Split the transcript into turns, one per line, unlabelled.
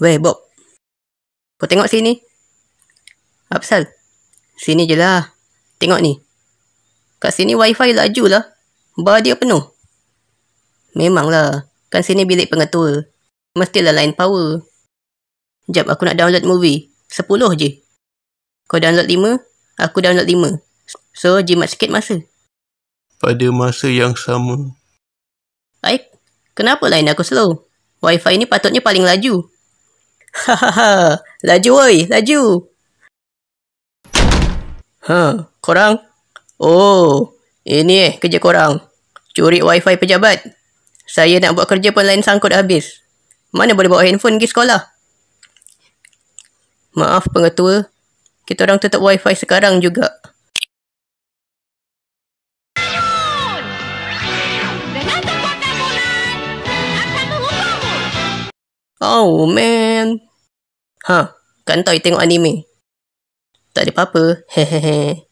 Weh, Bob. Kau tengok sini. Apsal. Sini je lah. Tengok ni. Kat sini wifi laju lah. Bar dia penuh. lah. Kan sini bilik pengetua. Mestilah line power. Jap aku nak download movie. Sepuluh je. Kau download lima. Aku download lima. So, jimat sikit masa.
Pada masa yang sama.
Aik, Kenapa line aku slow? Wifi ni patutnya paling laju. Hahaha, laju oi, laju. Ha, huh, korang? Oh, ini eh kerja korang. Curi wifi pejabat. Saya nak buat kerja pun lain sangkut habis. Mana boleh bawa handphone pergi sekolah? Maaf pengetua, kita orang tetap wifi sekarang juga. Oh man. Ha, kan tahu tengok anime. Tak ada apa-apa. Hehehe.